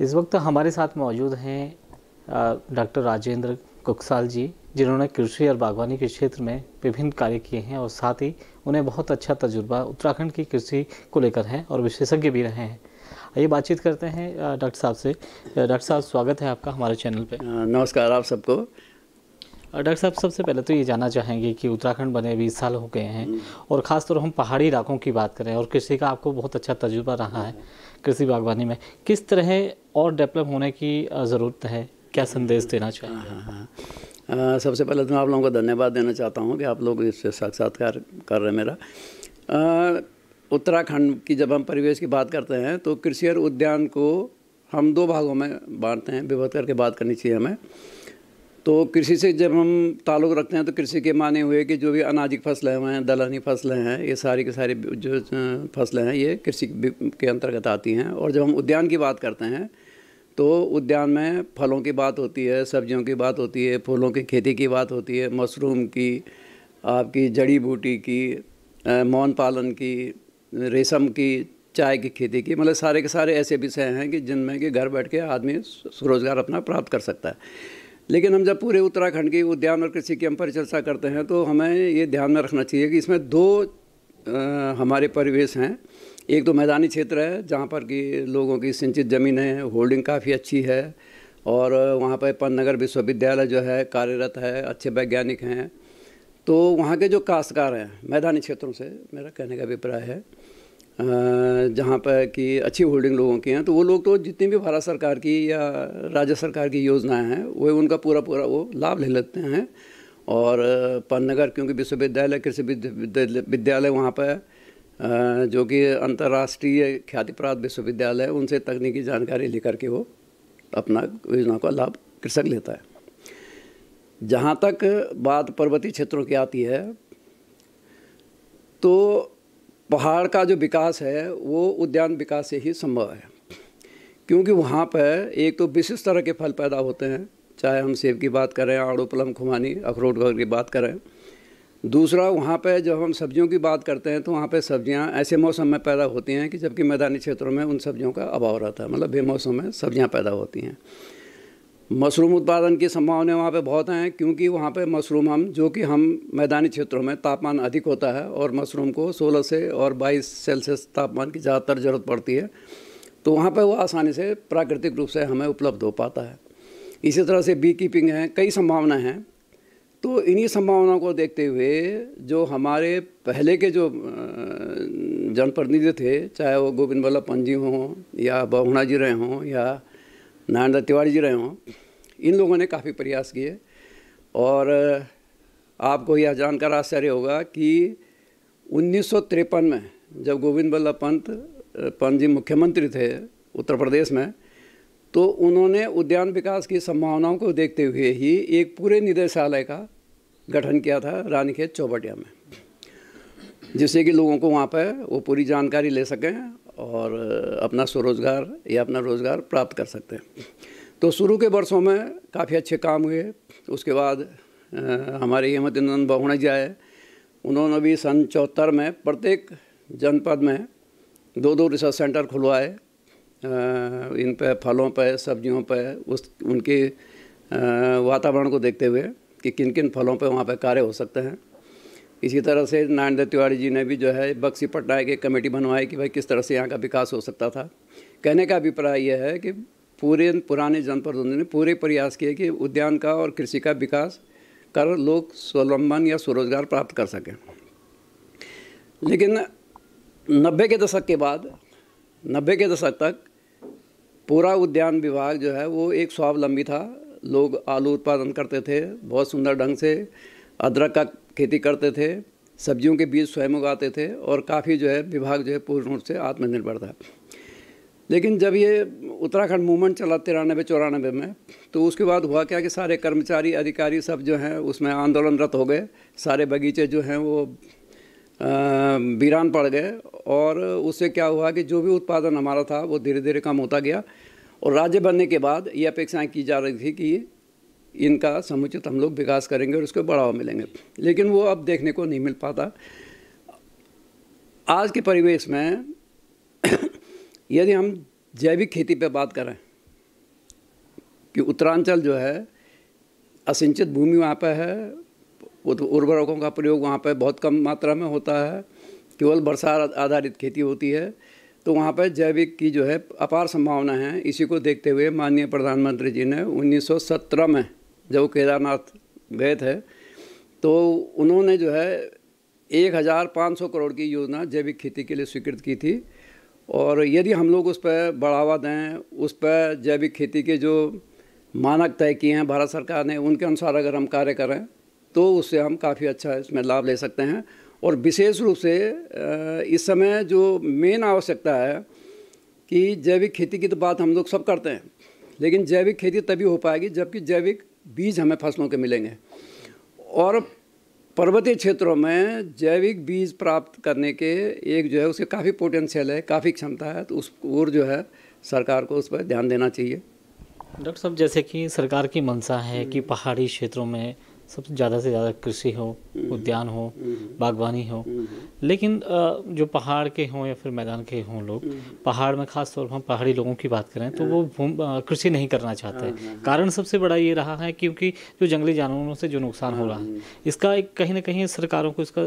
इस वक्त हमारे साथ मौजूद हैं डॉक्टर राजेंद्र कुकसाल जी जिन्होंने कृषि और बागवानी के क्षेत्र में विभिन्न कार्य किए हैं और साथ ही उन्हें बहुत अच्छा तजुर्बा उत्तराखंड की कृषि को लेकर है और विशेषज्ञ भी रहे हैं आइए बातचीत करते हैं डॉक्टर साहब से डॉक्टर साहब स्वागत है आपका हमारे चैनल पर नमस्कार आप सबको डॉक्टर साहब सबसे पहले तो ये जानना चाहेंगे कि उत्तराखंड बने बीस साल हो गए हैं और ख़ासतौर हम पहाड़ी इलाकों की बात करें और कृषि का आपको बहुत अच्छा तजुर्बा रहा है कृषि बागवानी में किस तरह और डेवलप होने की ज़रूरत है क्या संदेश देना हाँ, चाहिए हाँ, हाँ। सबसे पहले तो मैं आप लोगों को धन्यवाद देना चाहता हूँ कि आप लोग इससे साक्षात्कार कर रहे हैं मेरा उत्तराखंड की जब हम परिवेश की बात करते हैं तो कृषि और उद्यान को हम दो भागों में बांटते हैं विभक्त करके बात करनी चाहिए हमें तो कृषि से जब हम ताल्लुक़ रखते हैं तो कृषि के माने हुए कि जो भी अनाजिक फसलें हुए हैं दलहनी फसलें हैं ये सारी के सारी जो फसलें हैं ये कृषि के अंतर्गत आती हैं और जब हम उद्यान की बात करते हैं तो उद्यान में फलों की बात होती है सब्जियों की बात होती है फूलों की खेती की बात होती है मशरूम की आपकी जड़ी बूटी की मौन पालन की रेशम की चाय की खेती की मतलब सारे के सारे ऐसे विषय हैं कि जिनमें कि घर बैठ के आदमी स्वरोजगार अपना प्राप्त कर सकता है लेकिन हम जब पूरे उत्तराखंड की उद्यान और कृषि की हम परिचर्चा करते हैं तो हमें ये ध्यान में रखना चाहिए कि इसमें दो आ, हमारे परिवेश हैं एक तो मैदानी क्षेत्र है जहाँ पर कि लोगों की सिंचित ज़मीन है होल्डिंग काफ़ी अच्छी है और वहाँ पर पन्नगर विश्वविद्यालय जो है कार्यरत है अच्छे वैज्ञानिक हैं तो वहाँ के जो काश्तकार हैं मैदानी क्षेत्रों से मेरा कहने का अभिप्राय है जहाँ पर कि अच्छी होल्डिंग लोगों की हैं तो वो लोग तो जितनी भी भारत सरकार की या राज्य सरकार की योजनाएं हैं वो उनका पूरा पूरा वो लाभ ले लेते हैं और पन्नगर क्योंकि विश्वविद्यालय कृषि विद्यालय वहाँ पर जो कि अंतर्राष्ट्रीय ख्यातिप्राप्त विश्वविद्यालय है उनसे तकनीकी जानकारी लेकर के वो अपना योजना का लाभ कृषक लेता है जहाँ तक बात पर्वतीय क्षेत्रों की आती है तो पहाड़ का जो विकास है वो उद्यान विकास से ही संभव है क्योंकि वहाँ पर एक तो विशिष्ट तरह के फल पैदा होते हैं चाहे हम सेब की बात करें आड़ू प्लम खुमानी अखरोट वगैरह की बात करें दूसरा वहाँ पर जब हम सब्जियों की बात करते हैं तो वहाँ पर सब्जियाँ ऐसे मौसम में पैदा होती हैं कि जबकि मैदानी क्षेत्रों में उन सब्जियों का अभाव रहता है मतलब बेमौसम में सब्जियाँ पैदा होती हैं मशरूम उत्पादन की संभावनाएं वहाँ पे बहुत हैं क्योंकि वहाँ पे मशरूम हम जो कि हम मैदानी क्षेत्रों में तापमान अधिक होता है और मशरूम को 16 से और 22 सेल्सियस तापमान की ज़्यादातर ज़रूरत पड़ती है तो वहाँ पे वो आसानी से प्राकृतिक रूप से हमें उपलब्ध हो पाता है इसी तरह से बी कीपिंग है कई संभावनाएँ हैं तो इन्हीं संभावनाओं को देखते हुए जो हमारे पहले के जो जनप्रतिनिधि थे चाहे वो गोविंद वल्लभ पंजी हों या बहुणा जी रहे हों या नारायण तिवारी जी रहे हों इन लोगों ने काफ़ी प्रयास किए और आपको यह जानकर आश्चर्य होगा कि उन्नीस में जब गोविंद बल्लभ पंत पंत जी मुख्यमंत्री थे उत्तर प्रदेश में तो उन्होंने उद्यान विकास की संभावनाओं को देखते हुए ही एक पूरे निदेशालय का गठन किया था रानीखेत चौबटिया में जिससे कि लोगों को वहाँ पर वो पूरी जानकारी ले सकें और अपना स्वरोजगार या अपना रोज़गार प्राप्त कर सकते हैं तो शुरू के वर्षों में काफ़ी अच्छे काम हुए उसके बाद हमारे हेमत नंदन बहुण जी आए उन्होंने भी सन चौहत्तर में प्रत्येक जनपद में दो दो रिसर्च सेंटर खुलवाए इन पर फलों पर सब्जियों पर उस उनके वातावरण को देखते हुए कि किन किन फलों पर वहाँ पर कार्य हो सकते हैं इसी तरह से नारायण दत्त तिवारी जी ने भी जो है बक्सी पटना एक कमेटी बनवाई कि भाई किस तरह से यहाँ का विकास हो सकता था कहने का अभिप्राय यह है कि पूरे पुराने जनप्रतिनिधि ने पूरे प्रयास किए कि उद्यान का और कृषि का विकास कर लोग स्वलंबन या स्वरोजगार प्राप्त कर सकें लेकिन नब्बे के दशक के बाद नब्बे के दशक तक पूरा उद्यान विभाग जो है वो एक स्वावलंबी था लोग आलू उत्पादन करते थे बहुत सुंदर ढंग से अदरक का खेती करते थे सब्जियों के बीज स्वयं उगाते थे और काफ़ी जो है विभाग जो है पूर्ण रूप से आत्मनिर्भर था लेकिन जब ये उत्तराखंड मूवमेंट चला तिरानबे चौरानबे में तो उसके बाद हुआ क्या कि सारे कर्मचारी अधिकारी सब जो हैं उसमें आंदोलनरत हो गए सारे बगीचे जो हैं वो वीरान पड़ गए और उससे क्या हुआ कि जो भी उत्पादन हमारा था वो धीरे धीरे कम होता गया और राज्य बनने के बाद ये अपेक्षाएँ की जा रही थी कि इनका समुचित हम लोग विकास करेंगे और उसको बढ़ावा मिलेंगे लेकिन वो अब देखने को नहीं मिल पाता आज के परिवेश में यदि हम जैविक खेती पे बात करें कि उत्तरांचल जो है असिंचित भूमि वहाँ पर है तो उर्वरकों का प्रयोग वहाँ पर बहुत कम मात्रा में होता है केवल वर्षा आधारित खेती होती है तो वहाँ पर जैविक की जो है अपार संभावना है इसी को देखते हुए माननीय प्रधानमंत्री जी ने 1917 में जब केदारनाथ गए थे तो उन्होंने जो है एक हज़ार पाँच सौ करोड़ की योजना जैविक खेती के लिए स्वीकृत की थी और यदि हम लोग उस पर बढ़ावा दें उस पर जैविक खेती के जो मानक तय किए हैं भारत सरकार ने उनके अनुसार अगर हम कार्य करें तो उससे हम काफ़ी अच्छा इसमें लाभ ले सकते हैं और विशेष रूप से इस समय जो मेन आवश्यकता है कि जैविक खेती की तो बात हम लोग सब करते हैं लेकिन जैविक खेती तभी हो पाएगी जबकि जैविक बीज हमें फसलों के मिलेंगे और पर्वतीय क्षेत्रों में जैविक बीज प्राप्त करने के एक जो है उसके काफ़ी पोटेंशियल है काफ़ी क्षमता है तो उस और जो है सरकार को उस पर ध्यान देना चाहिए डॉक्टर साहब जैसे कि सरकार की मंशा है कि पहाड़ी क्षेत्रों में सबसे ज़्यादा से ज़्यादा कृषि हो हम्म। उद्यान हो हम्म। बागवानी हो हम्म। लेकिन जो पहाड़ के हों या फिर मैदान के हों लोग पहाड़ में खास तौर पर हम पहाड़ी लोगों की बात करें तो हाँ। वो कृषि नहीं करना चाहते हैं हाँ, हाँ, कारण सबसे बड़ा ये रहा है क्योंकि जो जंगली जानवरों से जो नुकसान हो रहा है इसका एक कहीं ना कहीं सरकारों को इसका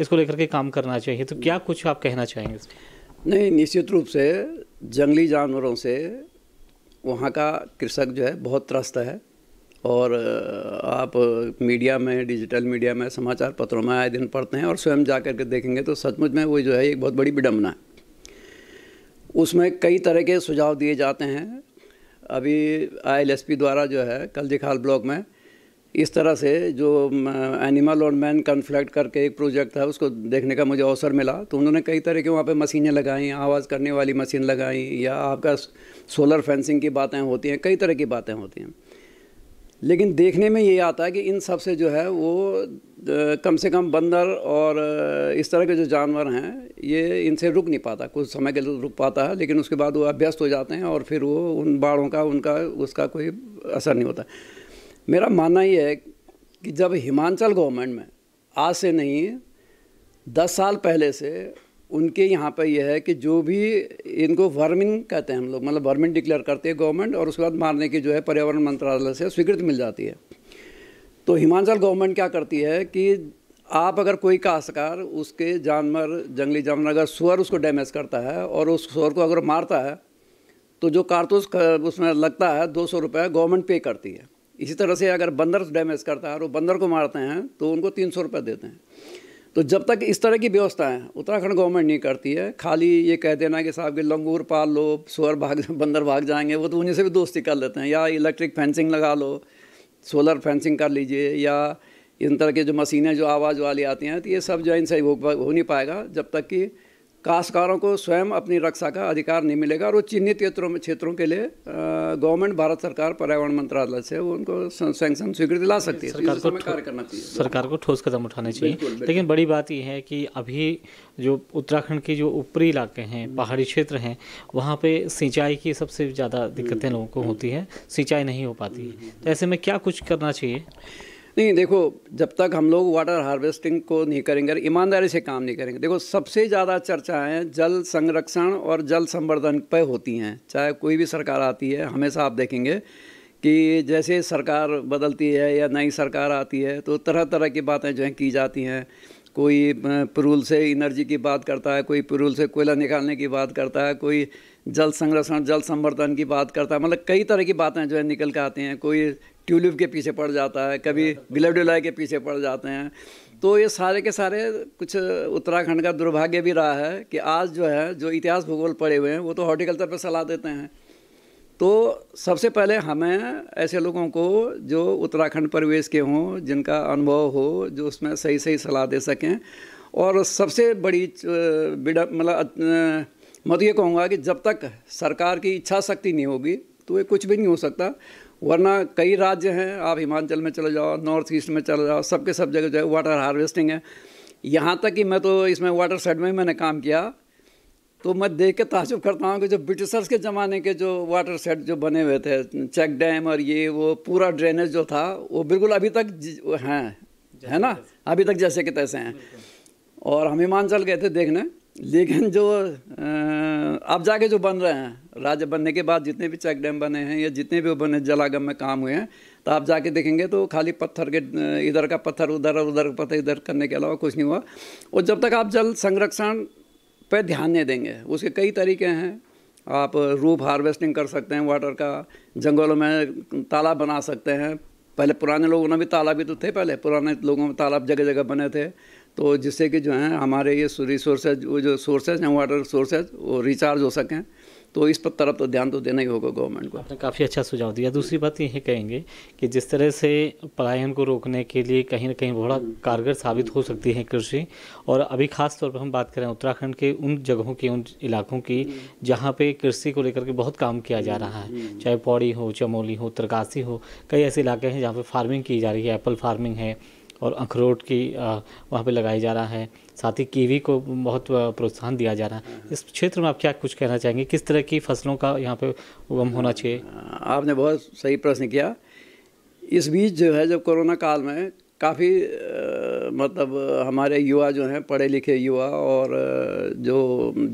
इसको लेकर के काम करना चाहिए तो क्या कुछ आप कहना चाहेंगे नहीं निश्चित रूप से जंगली जानवरों से वहाँ का कृषक जो है बहुत त्रस्त है और आप मीडिया में डिजिटल मीडिया में समाचार पत्रों में आए दिन पढ़ते हैं और स्वयं जा कर के देखेंगे तो सचमुच में वो जो है एक बहुत बड़ी विडम्बना है उसमें कई तरह के सुझाव दिए जाते हैं अभी आईएलएसपी द्वारा जो है कलजिखाल ब्लॉक में इस तरह से जो एनिमल और मैन कन्फ्लैक्ट करके एक प्रोजेक्ट था उसको देखने का मुझे अवसर मिला तो उन्होंने कई तरह के वहाँ पे मशीनें लगाई आवाज़ करने वाली मशीन लगाई या आपका सोलर फेंसिंग की बातें होती हैं कई तरह की बातें होती हैं लेकिन देखने में ये आता है कि इन सब से जो है वो कम से कम बंदर और इस तरह के जो जानवर हैं ये इनसे रुक नहीं पाता कुछ समय के लिए रुक पाता है लेकिन उसके बाद वो अभ्यस्त हो जाते हैं और फिर वो उन बाड़ों का उनका उसका कोई असर नहीं होता मेरा मानना ये है कि जब हिमाचल गवर्नमेंट में आज से नहीं दस साल पहले से उनके यहाँ पर यह है कि जो भी इनको वर्मिंग कहते हैं हम लोग मतलब वर्मिंग डिक्लेयर करते हैं गवर्नमेंट और उसके बाद मारने की जो है पर्यावरण मंत्रालय से स्वीकृति मिल जाती है तो हिमाचल गवर्नमेंट क्या करती है कि आप अगर कोई काशकार उसके जानवर जंगली जानवर अगर सुअर उसको डैमेज करता है और उस सुअर को अगर मारता है तो जो कारतूस उसमें लगता है दो सौ रुपये गवर्नमेंट पे करती है इसी तरह से अगर बंदर डैमेज करता है और वो बंदर को मारते हैं तो उनको तीन सौ रुपये देते हैं तो जब तक इस तरह की है उत्तराखंड गवर्नमेंट नहीं करती है खाली ये कह देना कि साहब के लंगूर पाल लो सुअर भाग बंदर भाग जाएंगे वो तो उन्हीं से भी दोस्ती कर लेते हैं या इलेक्ट्रिक फेंसिंग लगा लो सोलर फेंसिंग कर लीजिए या इन तरह की जो मशीनें जो आवाज़ वाली आती हैं तो ये सब जो है इनसे हो, हो नहीं पाएगा जब तक कि काश्तकारों को स्वयं अपनी रक्षा का अधिकार नहीं मिलेगा और वो चिन्हित क्षेत्रों में क्षेत्रों के लिए गवर्नमेंट भारत सरकार पर्यावरण मंत्रालय से वो उनको सैंक्शन स्वीकृति ला सकती है सरकार को कार्य करना चाहिए सरकार को ठोस कदम उठाने चाहिए लेकिन बड़ी बात यह है कि अभी जो उत्तराखंड के जो ऊपरी इलाके हैं हम्म। पहाड़ी क्षेत्र हैं वहाँ पर सिंचाई की सबसे ज़्यादा दिक्कतें हम्म। लोगों को होती है सिंचाई नहीं हो पाती है हम्म, तो ऐसे में क्या कुछ करना चाहिए नहीं देखो जब तक हम लोग वाटर हार्वेस्टिंग को नहीं करेंगे ईमानदारी से काम नहीं करेंगे देखो सबसे ज़्यादा चर्चाएं जल संरक्षण और जल संवर्धन पर होती हैं चाहे कोई भी सरकार आती है हमेशा आप देखेंगे कि जैसे सरकार बदलती है या नई सरकार आती है तो तरह तरह की बातें जो हैं की जाती हैं कोई पुरूल से इनर्जी की बात करता है कोई पुरूल से कोयला निकालने की बात करता है कोई जल संरक्षण जल संवर्धन की बात करता है मतलब कई तरह की बातें जो है निकल के आती हैं कोई ट्यूलिप के पीछे पड़ जाता है कभी डुलाई के पीछे पड़ जाते हैं तो ये सारे के सारे कुछ उत्तराखंड का दुर्भाग्य भी रहा है कि आज जो है जो इतिहास भूगोल पड़े हुए हैं वो तो हॉर्टिकल्चर पर सलाह देते हैं तो सबसे पहले हमें ऐसे लोगों को जो उत्तराखंड परिवेश के हों जिनका अनुभव हो जो उसमें सही सही सलाह दे सकें और सबसे बड़ी मतलब मत मतलब ये कहूँगा कि जब तक सरकार की इच्छा शक्ति नहीं होगी तो ये कुछ भी नहीं हो सकता वरना कई राज्य हैं आप हिमाचल में चले जाओ नॉर्थ ईस्ट में चले जाओ सबके सब जगह जो है वाटर हार्वेस्टिंग है यहाँ तक कि मैं तो इसमें वाटर सेड में ही मैंने काम किया तो मैं देख के ताजुब करता हूँ कि जो ब्रिटिशर्स के ज़माने के जो वाटर सेट जो बने हुए थे चेक डैम और ये वो पूरा ड्रेनेज जो था वो बिल्कुल अभी तक हैं है ना अभी तक जैसे कि तैसे हैं और हम हिमाचल गए थे देखने लेकिन जो अब जाके जो बन रहे हैं राज्य बनने के बाद जितने भी चेक डैम बने हैं या जितने भी वो बने जलागम में काम हुए हैं तो आप जाके देखेंगे तो खाली पत्थर के इधर का पत्थर उधर और उधर का पत्थर इधर करने के अलावा कुछ नहीं हुआ और जब तक आप जल संरक्षण पर ध्यान नहीं देंगे उसके कई तरीके हैं आप रूफ हार्वेस्टिंग कर सकते हैं वाटर का जंगलों में तालाब बना सकते हैं पहले पुराने लोगों ने भी तालाब भी तो थे पहले पुराने लोगों में तालाब जगह जगह बने थे तो जिससे कि जो है हमारे ये रिसोर्सेज वो जो सोर्सेज हैं वाटर सोर्सेज वो रिचार्ज हो सकें तो इस पर तरफ तो ध्यान तो देना ही होगा गवर्नमेंट को आपने काफ़ी अच्छा सुझाव दिया दूसरी बात यही कहेंगे कि जिस तरह से पलायन को रोकने के लिए कहीं ना कहीं बड़ा हम्म। कारगर साबित हो सकती है कृषि और अभी खास तौर पर हम बात करें उत्तराखंड के उन जगहों की उन इलाकों की हम्म। जहाँ पे कृषि को लेकर के बहुत काम किया जा हम्म। रहा है चाहे पौड़ी हो चमोली हो तरकासी हो कई ऐसे इलाके हैं जहाँ पर फार्मिंग की जा रही है एप्पल फार्मिंग है और अखरोट की वहाँ पे लगाया जा रहा है साथ ही कीवी को बहुत प्रोत्साहन दिया जा रहा है हम्म। इस क्षेत्र में आप क्या कुछ कहना चाहेंगे किस तरह की फसलों का यहाँ पे उगम होना चाहिए आपने बहुत सही प्रश्न किया इस बीच जो है जब कोरोना काल में काफ़ी मतलब हमारे युवा जो हैं पढ़े लिखे युवा और जो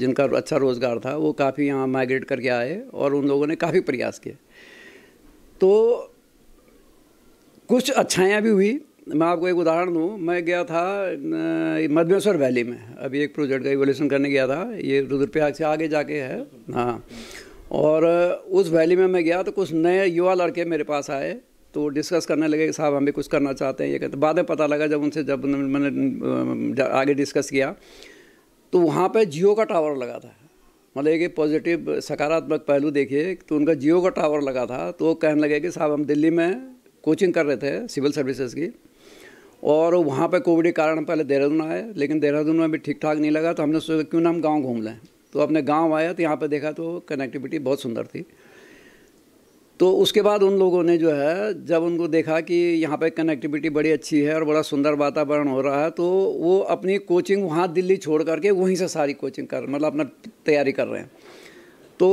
जिनका अच्छा रोज़गार था वो काफ़ी यहाँ माइग्रेट करके आए और उन लोगों ने काफ़ी प्रयास किए तो कुछ अच्छाइयाँ भी हुई मैं आपको एक उदाहरण दूँ मैं गया था मधमेश्वर वैली में अभी एक प्रोजेक्ट का इवोल्यूशन करने गया था ये रुद्रप्रयाग से आगे जाके है हाँ और उस वैली में मैं गया तो कुछ नए युवा लड़के मेरे पास आए तो डिस्कस करने लगे कि साहब हम भी कुछ करना चाहते हैं ये कहते बाद में पता लगा जब उनसे जब मैंने आगे डिस्कस किया तो वहाँ पर जियो का टावर लगा था मतलब एक पॉजिटिव सकारात्मक पहलू देखिए तो उनका जियो का टावर लगा था तो वो कहने लगे कि साहब हम दिल्ली में कोचिंग कर रहे थे सिविल सर्विसेज की और वहाँ पे कोविड के कारण पहले देहरादून आए लेकिन देहरादून में भी ठीक ठाक नहीं लगा तो हमने सोचा क्यों ना हम गाँव घूम लें तो अपने गाँव आया तो यहाँ पर देखा तो कनेक्टिविटी बहुत सुंदर थी तो उसके बाद उन लोगों ने जो है जब उनको देखा कि यहाँ पे कनेक्टिविटी बड़ी अच्छी है और बड़ा सुंदर वातावरण हो रहा है तो वो अपनी कोचिंग वहाँ दिल्ली छोड़ करके वहीं से सारी कोचिंग कर मतलब अपना तैयारी कर रहे हैं तो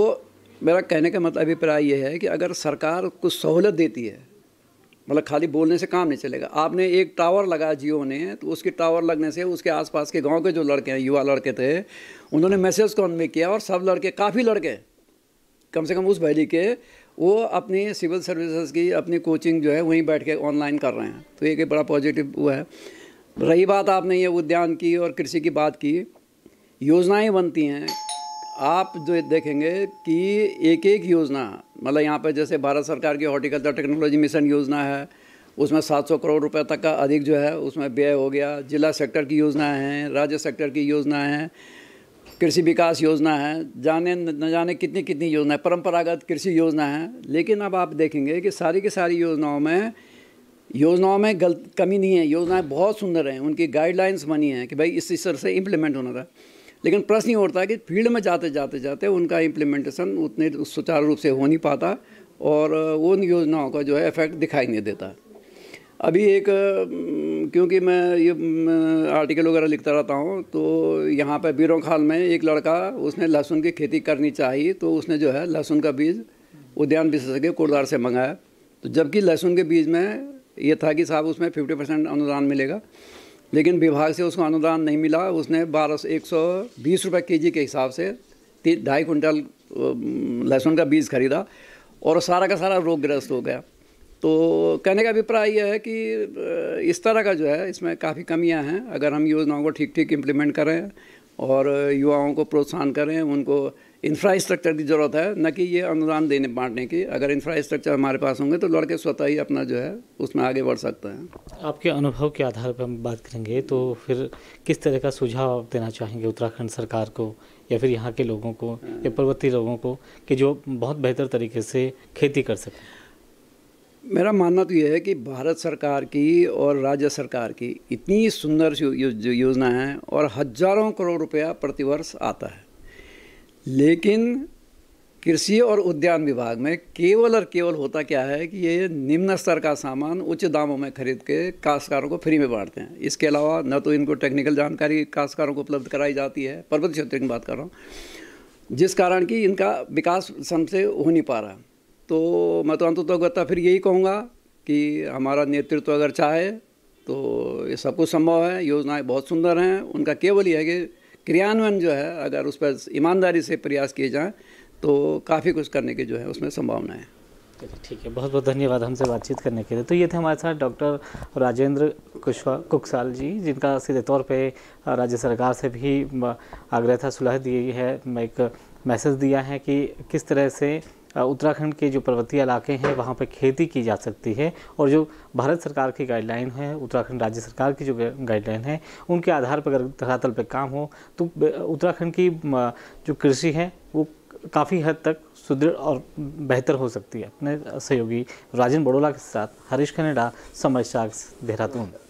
मेरा कहने का मतलब अभिप्राय ये है कि अगर सरकार कुछ सहूलत देती है मतलब खाली बोलने से काम नहीं चलेगा आपने एक टावर लगाया जियो ने तो उसके टावर लगने से उसके आसपास के गांव के जो लड़के हैं युवा लड़के थे उन्होंने मैसेज में किया और सब लड़के काफ़ी लड़के कम से कम उस भैली के वो अपनी सिविल सर्विसेज की अपनी कोचिंग जो है वहीं बैठ के ऑनलाइन कर रहे हैं तो एक बड़ा पॉजिटिव वो है रही बात आपने ये उद्यान की और कृषि की बात की योजनाएँ बनती हैं आप जो देखेंगे कि एक एक योजना मतलब यहाँ पर जैसे भारत सरकार की हॉर्टिकल्चर टेक्नोलॉजी मिशन योजना है उसमें 700 करोड़ रुपए तक का अधिक जो है उसमें व्यय हो गया जिला सेक्टर की योजनाएं हैं राज्य सेक्टर की योजनाएं हैं कृषि विकास योजना है जाने न जाने कितनी कितनी योजना है परम्परागत कृषि योजना है लेकिन अब आप देखेंगे कि सारी की सारी योजनाओं में योजनाओं में गलत कमी नहीं है योजनाएं बहुत सुंदर हैं उनकी गाइडलाइंस बनी हैं कि भाई इस तरह से इम्प्लीमेंट होना था लेकिन प्रश्न ये होता है कि फील्ड में जाते जाते जाते उनका इम्प्लीमेंटेशन उतने सुचारू रूप से हो नहीं पाता और उन योजनाओं का जो है इफेक्ट दिखाई नहीं देता अभी एक क्योंकि मैं ये आर्टिकल वगैरह लिखता रहता हूँ तो यहाँ पर बीरों खाल में एक लड़का उसने लहसुन की खेती करनी चाहिए तो उसने जो है लहसुन का बीज उद्यान विशेषज्ञ कोटदार से मंगाया तो जबकि लहसुन के बीज में ये था कि साहब उसमें फिफ्टी परसेंट अनुदान मिलेगा लेकिन विभाग से उसको अनुदान नहीं मिला उसने बारह सौ एक सौ बीस रुपये के जी के हिसाब से ढाई कुंटल लहसुन का बीज खरीदा और सारा का सारा रोगग्रस्त हो गया तो कहने का अभिप्राय यह है कि इस तरह का जो है इसमें काफ़ी कमियां हैं अगर हम योजनाओं को ठीक ठीक इम्प्लीमेंट करें और युवाओं को प्रोत्साहन करें उनको इंफ्रास्ट्रक्चर की ज़रूरत है न कि ये अनुदान देने बांटने की अगर इंफ्रास्ट्रक्चर हमारे पास होंगे तो लड़के स्वतः ही अपना जो है उसमें आगे बढ़ सकते हैं आपके अनुभव के आधार पर हम बात करेंगे तो फिर किस तरह का सुझाव आप देना चाहेंगे उत्तराखंड सरकार को या फिर यहाँ के लोगों को या हाँ। पर्वतीय लोगों को कि जो बहुत बेहतर तरीके से खेती कर सकें मेरा मानना तो यह है कि भारत सरकार की और राज्य सरकार की इतनी सुंदर योजना है और हजारों करोड़ रुपया प्रतिवर्ष आता है लेकिन कृषि और उद्यान विभाग में केवल और केवल होता क्या है कि ये निम्न स्तर का सामान उच्च दामों में खरीद के काश्तकारों को फ्री में बांटते हैं इसके अलावा न तो इनको टेक्निकल जानकारी काश्तकारों को उपलब्ध कराई जाती है पर्वत क्षेत्र की बात कर रहा हूँ जिस कारण कि इनका विकास सम से हो नहीं पा रहा तो मैं तो अंततः फिर यही कहूँगा कि हमारा नेतृत्व अगर चाहे तो ये सब कुछ संभव है योजनाएँ बहुत सुंदर हैं उनका केवल ये है कि क्रियान्वयन जो है अगर उस पर ईमानदारी से प्रयास किए जाएँ तो काफ़ी कुछ करने की जो है उसमें संभावना है ठीक है बहुत बहुत धन्यवाद हमसे बातचीत करने के लिए तो ये थे हमारे साथ डॉक्टर राजेंद्र कुशवा कुकसाल जी जिनका सीधे तौर पे राज्य सरकार से भी आग्रह था सुलह दी है एक मैसेज दिया है कि किस तरह से उत्तराखंड के जो पर्वतीय इलाके हैं वहाँ पर खेती की जा सकती है और जो भारत सरकार की गाइडलाइन है उत्तराखंड राज्य सरकार की जो गाइडलाइन है उनके आधार पर अगर धरातल पर काम हो तो उत्तराखंड की जो कृषि है वो काफ़ी हद तक सुदृढ़ और बेहतर हो सकती है अपने सहयोगी राजन बड़ोला के साथ हरीश खनेडा समाचार देहरादून